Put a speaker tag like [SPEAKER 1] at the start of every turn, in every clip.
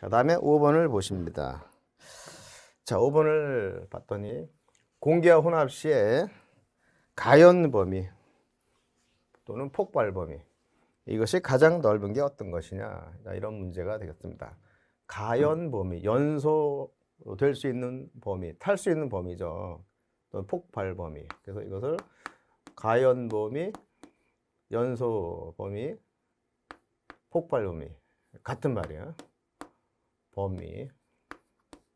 [SPEAKER 1] 자, 다음에 5번을 보십니다. 자, 5번을 봤더니 공기와 혼합 시에 가연 범위 또는 폭발 범위 이것이 가장 넓은 게 어떤 것이냐 이런 문제가 되겠습니다. 가연 범위, 연소 될 수 있는 범위, 탈 수 있는 범위죠. 또는 폭발 범위. 그래서 이것을 가연 범위, 연소 범위, 폭발 범위 같은 말이에요. 범위,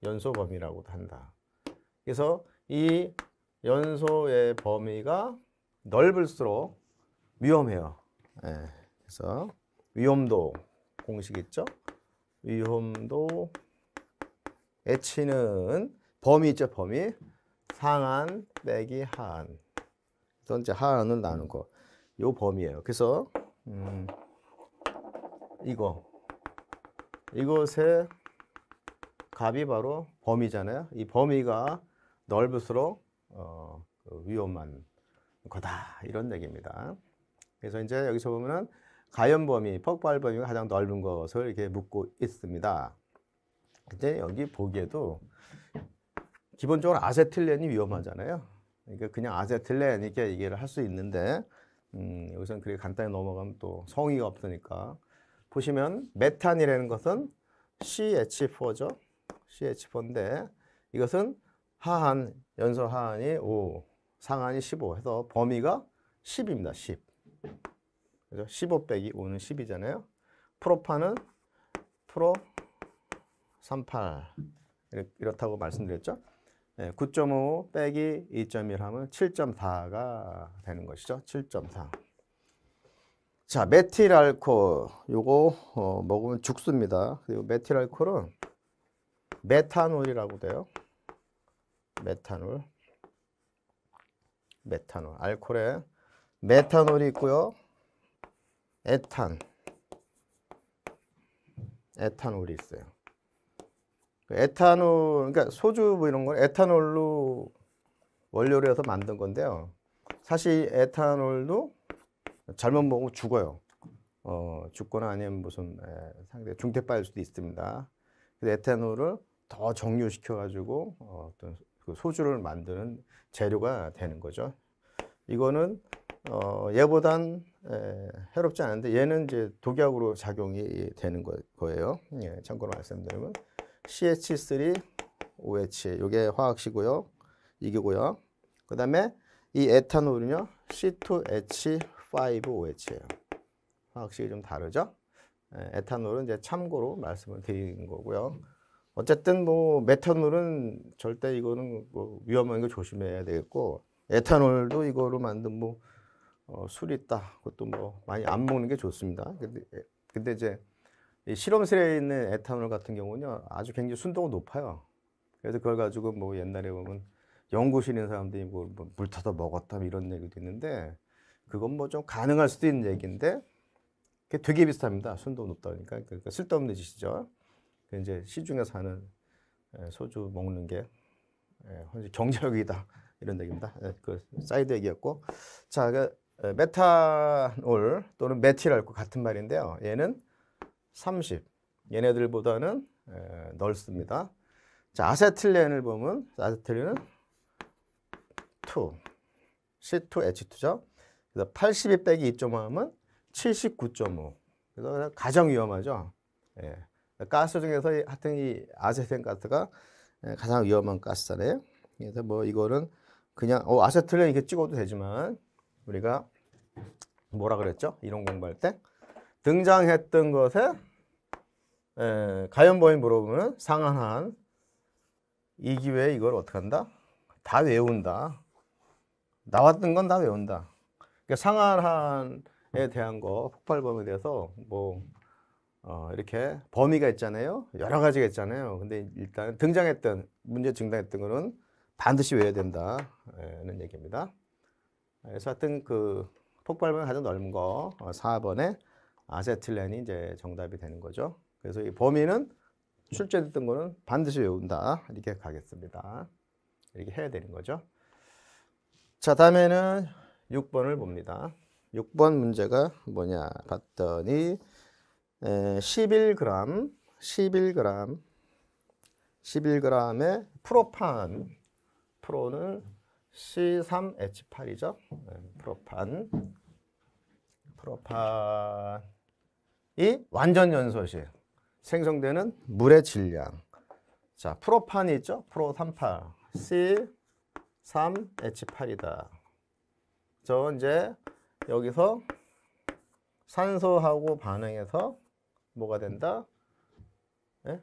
[SPEAKER 1] 연소 범위라고도 한다. 그래서 이 연소의 범위가 넓을수록 위험해요. 네. 그래서 위험도 공식 있죠? 위험도 H는 범위 있죠, 범위. 상한 빼기 한그래한을 나눈 거. 요 범위예요. 그래서 음, 이거 이것의 갑이 바로 범위잖아요. 이 범위가 넓을수록 어, 그 위험한 거다 이런 얘기입니다. 그래서 이제 여기서 보면은 가연 범위, 폭발 범위가 가장 넓은 것을 이렇게 묻고 있습니다. 근데 여기 보기에도 기본적으로 아세틸렌이 위험하잖아요. 그러니까 그냥 아세틸렌 이렇게 얘기를 할 수 있는데 음, 여기서는 그렇게 간단히 넘어가면 또 성의가 없으니까 보시면 메탄이라는 것은 CH4죠. CH4인데 이것은 하한, 연소 하한이 5, 상한이 15 해서 범위가 10입니다. 10. 그죠? 15 빼기 5는 10이잖아요. 프로파는 프로 38 이렇다고 말씀드렸죠. 네, 9.5 빼기 2.1 하면 7.4가 되는 것이죠. 7.4. 자, 메틸알코 요거 어, 먹으면 죽습니다. 그리고 메틸알코는 메탄올이라고 돼요. 메탄올. 메탄올. 알코올에 메탄올이 있고요. 에탄. 에탄올이 있어요. 에탄올, 그러니까 소주 뭐 이런 건 에탄올로 원료로 해서 만든 건데요. 사실 에탄올도 잘못 먹으면 죽어요. 어, 죽거나 아니면 무슨 에, 예, 상대 중태빠일 수도 있습니다. 에탄올을 더 정류시켜가지고 어, 어떤 그 소주를 만드는 재료가 되는 거죠. 이거는 어, 얘보단 에, 해롭지 않은데 얘는 이제 독약으로 작용이 되는 거, 예요 예, 참고로 말씀드리면 CH3OH 이게 화학식고요 이기고요. 그 다음에 이 에탄올은요 C2H5OH예요. 화학식이 좀 다르죠? 에, 예, 에탄올은 이제 참고로 말씀을 드린 거고요. 어쨌든 뭐 메탄올은 절대 이거는 뭐 위험한 거 조심해야 되겠고 에탄올도 이거로 만든 뭐 어, 술이 있다. 그것도 뭐 많이 안 먹는 게 좋습니다. 근데 예, 근데 이제 이 실험실에 있는 에탄올 같은 경우는요 아주 굉장히 순도가 높아요. 그래서 그걸 가지고 뭐 옛날에 보면 연구실인 사람들이 뭐뭐물 타다 먹었다 뭐 이런 얘기도 있는데 그건 뭐 좀 가능할 수도 있는 얘기인데 그게 되게 비슷합니다. 순도 높다 니까 그러니까 쓸데없는 짓이죠. 그 이제 시중에 사는 예, 소주 먹는 게경제력이다 예, 이런 얘기입니다. 예, 그 사이드 얘기였고, 자, 그, 메탄올 또는 메틸알코 같은 말인데요. 얘는 30. 얘네들보다는 넓습니다. 자, 아세틸렌을 보면 아세틸렌은 2, C2H2죠. 그래서 82 빼기 2.5 하면 79.5. 그래서 가장 위험하죠. 예. 가스 중에서 하여튼 이 아세텐 가스가 예, 가장 위험한 가스잖아요. 그래서 뭐 이거는 그냥 어, 아세틸렌 이렇게 찍어도 되지만 우리가 뭐라 그랬죠? 이론 공부할 때 등장했던 것에 에, 예, 가연법인 물어보면 상한한 이 기회에 이걸 어떻게 한다? 다 외운다. 나왔던 건 다 외운다. 그러니까 상한한에 대한 거 폭발범에 대해서 뭐 어, 이렇게 범위가 있잖아요. 여러 가지가 있잖아요. 근데 일단 등장했던 문제 증당했던 거는 반드시 외워야 된다는 예, 얘기입니다. 그래서 하여튼 그 폭발물 가장 넓은 거 4번에 어, 아세틸렌이 이제 정답이 되는 거죠. 그래서 이 범위는 출제됐던 거는 반드시 외운다. 이렇게 가겠습니다. 이렇게 해야 되는 거죠. 자, 다음에는 6번을 봅니다. 6번 문제가 뭐냐 봤더니 11g, 11g, 11g의 프로판, 프로는 C3H8이죠. 프로판, 프로판이 완전 연소식 생성되는 물의 질량. 자, 프로판이 있죠. 프로 38, C3H8이다. 저 이제 여기서 산소하고 반응해서 뭐가 음. 된다? 네? 예?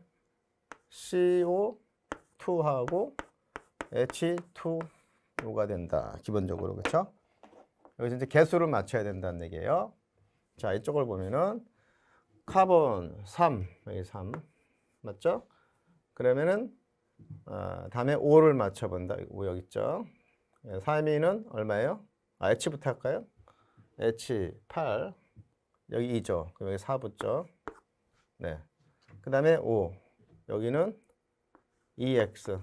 [SPEAKER 1] CO2하고 H2O가 된다. 기본적으로 그렇죠? 여기서 이제 개수를 맞춰야 된다는 얘기예요. 자, 이쪽을 보면은 카본 3, 여기 3 맞죠? 그러면은 어, 다음에 5를 맞춰본다. 5 여기 있죠? 3위는 예, 얼마예요? 아, H부터 할까요? H8 여기 2죠. 그럼 여기 4붙죠. 네. 그 다음에 5. 여기는 2x.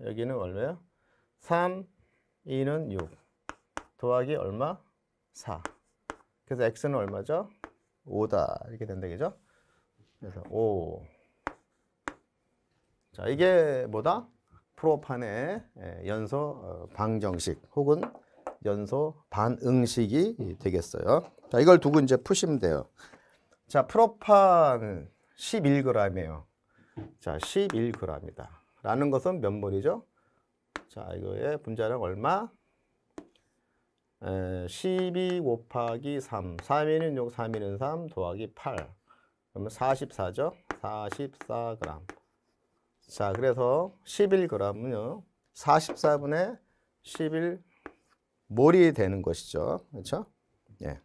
[SPEAKER 1] E 여기는 얼마예 3, 2는 6. 더하기 얼마? 4. 그래서 x는 얼마죠? 5다. 이렇게 된다. 그죠? 그래서 5. 자, 이게 뭐다? 프로판의 예, 연소 어, 방정식 혹은 연소 반응식이 되겠어요. 자, 이걸 두고 이제 푸시면 돼요. 자, 프로판 11g이에요. 자, 11g이다. 라는 것은 몇 몰이죠? 자, 이거의 분자량 얼마? 에, 12 곱하기 3. 3위는 6, 3위는 3 더하기 8. 그러면 44죠? 44g. 자, 그래서 11g은요. 44분의 11 몰이 되는 것이죠. 그렇죠? 예.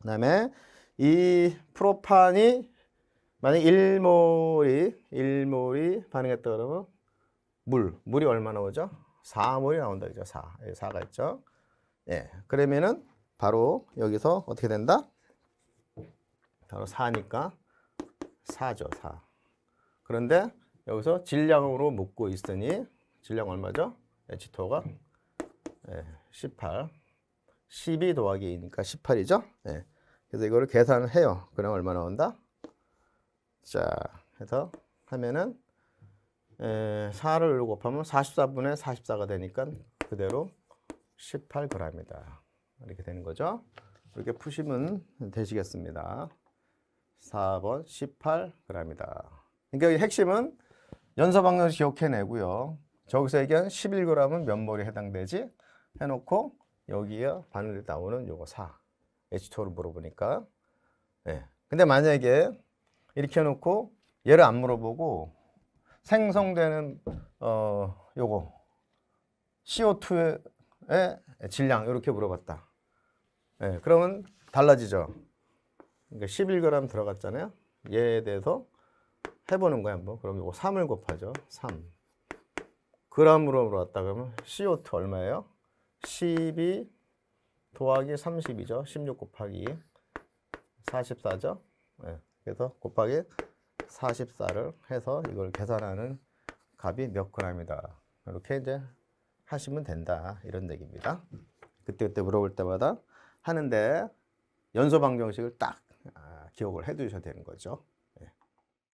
[SPEAKER 1] 그다음에 이 프로판이 만약 1몰이 1몰이 반응했다 그러면 물, 물이 얼마 나오죠? 4몰이 나온다 그죠? 4. 4가 예, 있죠. 예. 그러면은 바로 여기서 어떻게 된다? 바로 4니까 4죠, 4. 그런데 여기서 질량으로 묶고 있으니 질량 얼마죠? H2가 예, 18. 12 더하기 2니까 18이죠? 예. 그래서 이거를 계산을 해요. 그럼 얼마 나온다? 자, 해서 하면은 4를 곱하면 44분의 44가 되니까 그대로 18g이다. 이렇게 되는 거죠. 이렇게 푸시면 되시겠습니다. 4번 18g이다. 그러니까 핵심은 연소 방정식 기억해내고요. 저기서 얘기한 11g은 면 몰에 해당되지? 해놓고 여기에 바늘에 나오는 요거 4. H2O를 물어보니까. 예. 근데 만약에 이렇게 해놓고 얘를 안 물어보고 생성되는 어 요거 CO2의 질량 이렇게 물어봤다. 예, 그러면 달라지죠. 그러니까 11g 들어갔잖아요. 얘에 대해서 해보는 거야 한번. 그럼 요거 3을 곱하죠. 3. 그 g으로 물어봤다 그러면 CO2 얼마예요? 12 더하기 30이죠. 16 곱하기 44죠. 네. 예, 그래서 곱하기 44를 해서 이걸 계산하는 값이 몇 그램이다. 이렇게 이제 하시면 된다. 이런 얘기입니다. 그때그때 물어볼 때마다 하는데 연소 방정식을 딱 아, 기억을 해 두셔야 되는 거죠.